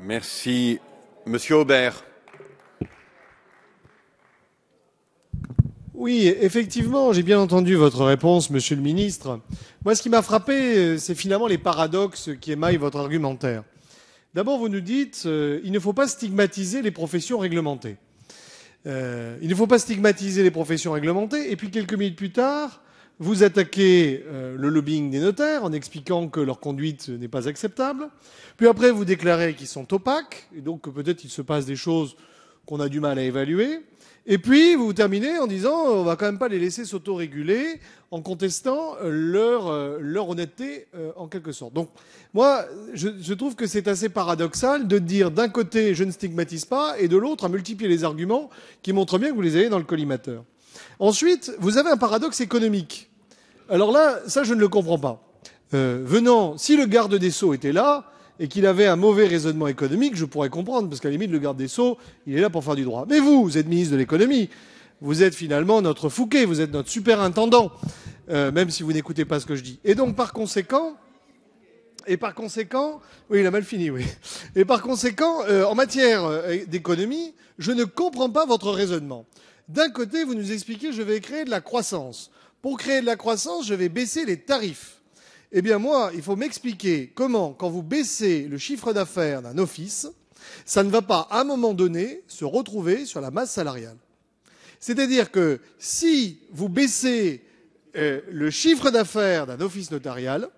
Merci. Monsieur Aubert. Oui, effectivement, j'ai bien entendu votre réponse, monsieur le ministre. Moi, ce qui m'a frappé, euh, c'est finalement les paradoxes qui émaillent votre argumentaire. D'abord, vous nous dites qu'il euh, il ne faut pas stigmatiser les professions réglementées. Euh, il ne faut pas stigmatiser les professions réglementées, et puis quelques minutes plus tard, vous attaquez euh, le lobbying des notaires en expliquant que leur conduite n'est pas acceptable. Puis après, vous déclarez qu'ils sont opaques et donc que peut-être il se passe des choses qu'on a du mal à évaluer. Et puis, vous terminez en disant on va quand même pas les laisser s'autoréguler en contestant euh, euh, leur, honnêteté en quelque sorte. Donc, moi, je, je trouve que c'est assez paradoxal de dire d'un côté je ne stigmatise pas et de l'autre à multiplier les arguments qui montrent bien que vous les avez dans le collimateur. Ensuite, vous avez un paradoxe économique. Alors là, ça, je ne le comprends pas. Euh, venant, si le garde des Sceaux était là et qu'il avait un mauvais raisonnement économique, je pourrais comprendre, parce qu'à la limite, le garde des Sceaux, il est là pour faire du droit. Mais vous, vous êtes ministre de l'économie, vous êtes finalement notre Fouquet, vous êtes notre superintendant, euh, même si vous n'écoutez pas ce que je dis. Et donc, par conséquent, et par conséquent, oui, il a mal fini, oui. Et par conséquent, euh, en matière d'économie, je ne comprends pas votre raisonnement. D'un côté, vous nous expliquez, je vais créer de la croissance pour créer de la croissance, je vais baisser les tarifs. Eh bien moi, il faut m'expliquer comment, quand vous baissez le chiffre d'affaires d'un office, ça ne va pas, à un moment donné, se retrouver sur la masse salariale. C'est-à-dire que si vous baissez euh, le chiffre d'affaires d'un office notarial,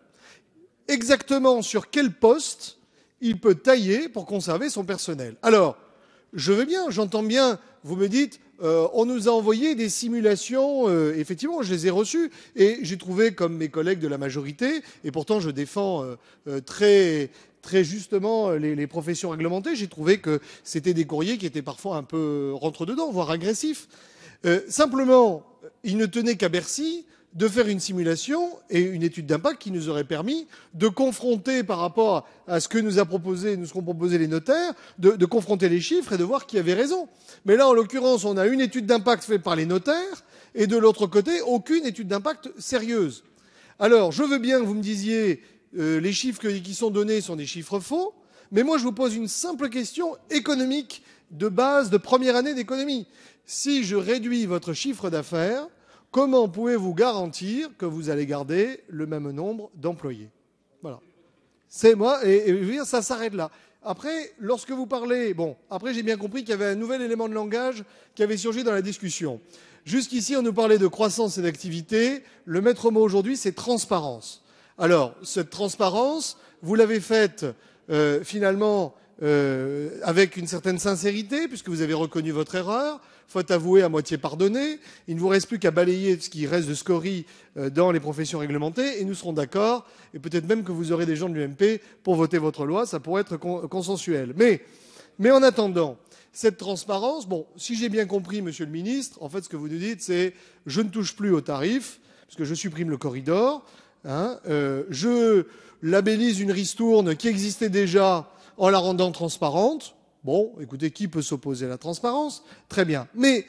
exactement sur quel poste il peut tailler pour conserver son personnel. Alors, je veux bien, j'entends bien, vous me dites, euh, on nous a envoyé des simulations, euh, effectivement, je les ai reçues, et j'ai trouvé, comme mes collègues de la majorité, et pourtant je défends euh, très, très justement les, professions réglementées, j'ai trouvé que c'était des courriers qui étaient parfois un peu rentre-dedans, voire agressifs. simplement, ils ne tenaient qu'à Bercy de faire une simulation et une étude d'impact qui nous aurait permis de confronter par rapport à ce que nous a proposé, nous seront proposé les notaires, de, confronter les chiffres et de voir qui avait raison. Mais là, en l'occurrence, on a une étude d'impact faite par les notaires et de l'autre côté, aucune étude d'impact sérieuse. Alors, je veux bien que vous me disiez euh, les chiffres qui sont donnés sont des chiffres faux, mais moi je vous pose une simple question économique de base de première année d'économie. Si je réduis votre chiffre d'affaires, comment pouvez-vous garantir que vous allez garder le même nombre d'employés Voilà. C'est moi, et, ça s'arrête là. Après, lorsque vous parlez, bon, après j'ai bien compris qu'il y avait un nouvel élément de langage qui avait surgi dans la discussion. Jusqu'ici, on nous parlait de croissance et d'activité. Le maître mot aujourd'hui, c'est transparence. Alors, cette transparence, vous l'avez faite euh, finalement euh, avec une certaine sincérité, puisque vous avez reconnu votre erreur, faute avouée à moitié pardonnée. Il ne vous reste plus qu'à balayer ce qui reste de scorie euh, dans les professions réglementées, et nous serons d'accord, et peut-être même que vous aurez des gens de l'UMP pour voter votre loi, ça pourrait être consensuel. Mais, mais en attendant, cette transparence, bon, si j'ai bien compris, Monsieur le Ministre, en fait, ce que vous nous dites, c'est je ne touche plus aux tarifs, parce que je supprime le corridor, hein, euh, je labellise une ristourne qui existait déjà, en la rendant transparente. Bon, écoutez, qui peut s'opposer à la transparence Très bien. Mais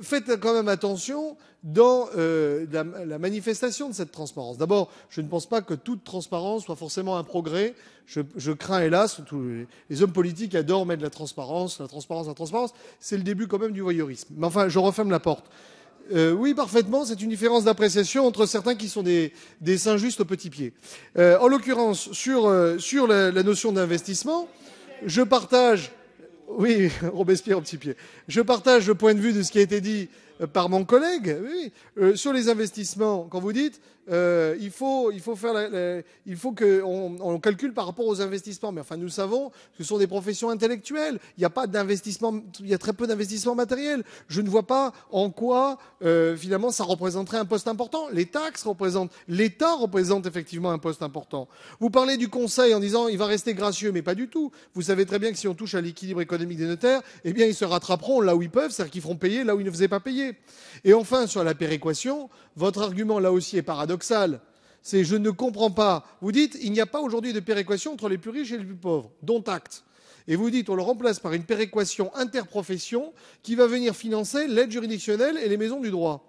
faites quand même attention dans euh, la, manifestation de cette transparence. D'abord, je ne pense pas que toute transparence soit forcément un progrès. Je, crains, hélas, tous les, hommes politiques adorent mettre de la transparence, la transparence, la transparence. C'est le début quand même du voyeurisme. Mais enfin, je referme la porte. Euh, oui, parfaitement. C'est une différence d'appréciation entre certains qui sont des, des saints justes aux petits pieds. Euh, en l'occurrence, sur, euh, sur la, notion d'investissement, je partage, oui, Robespierre au petit pied je partage le point de vue de ce qui a été dit euh, par mon collègue. Oui, euh, sur les investissements, quand vous dites euh, il faut il faut faire il faut que on, calcule par rapport aux investissements. Mais enfin, nous savons que ce sont des professions intellectuelles. Il n'y a pas d'investissement, il y a très peu d'investissement matériels. Je ne vois pas en quoi finalement ça représenterait un poste important. Les taxes représentent, l'État représente effectivement un poste important. Vous parlez du Conseil en disant il va rester gracieux, mais pas du tout. Vous savez très bien que si on touche à l'équilibre économique des notaires, eh bien ils se rattraperont là où ils peuvent, c'est-à-dire qu'ils feront payer là où ils ne faisaient pas payer. Et enfin, sur la péréquation, votre argument là aussi est paradoxal. C'est je ne comprends pas. Vous dites il n'y a pas aujourd'hui de péréquation entre les plus riches et les plus pauvres, dont acte. Et vous dites on le remplace par une péréquation interprofession qui va venir financer l'aide juridictionnelle et les maisons du droit.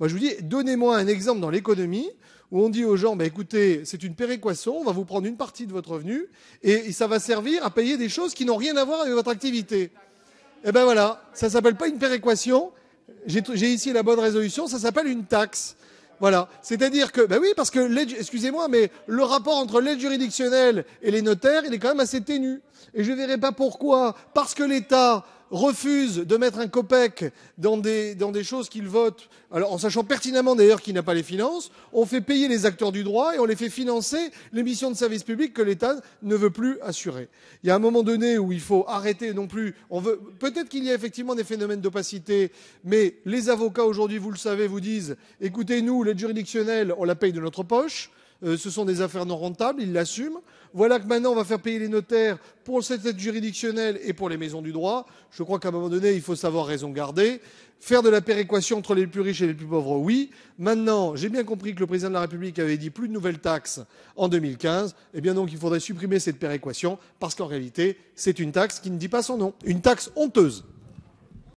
Moi, je vous dis, donnez-moi un exemple dans l'économie où on dit aux gens, ben écoutez, c'est une péréquation, on va vous prendre une partie de votre revenu et ça va servir à payer des choses qui n'ont rien à voir avec votre activité. Eh ben voilà, ça s'appelle pas une péréquation, j'ai ici la bonne résolution, ça s'appelle une taxe. Voilà. C'est-à-dire que, ben oui, parce que, excusez-moi, mais le rapport entre l'aide juridictionnelle et les notaires, il est quand même assez ténu. Et je ne verrai pas pourquoi, parce que l'État refusent de mettre un COPEC dans des, choses qu'ils votent, en sachant pertinemment d'ailleurs qu'il n'a pas les finances, on fait payer les acteurs du droit et on les fait financer les missions de service public que l'État ne veut plus assurer. Il y a un moment donné où il faut arrêter non plus. On veut peut-être qu'il y a effectivement des phénomènes d'opacité, mais les avocats aujourd'hui, vous le savez, vous disent écoutez, nous, l'aide juridictionnelle, on la paye de notre poche. Euh, ce sont des affaires non rentables, ils l'assument. Voilà que maintenant on va faire payer les notaires pour cette aide juridictionnelle et pour les maisons du droit. Je crois qu'à un moment donné, il faut savoir raison garder. Faire de la péréquation entre les plus riches et les plus pauvres, oui. Maintenant, j'ai bien compris que le président de la République avait dit plus de nouvelles taxes en 2015. Eh bien donc, il faudrait supprimer cette péréquation parce qu'en réalité, c'est une taxe qui ne dit pas son nom. Une taxe honteuse.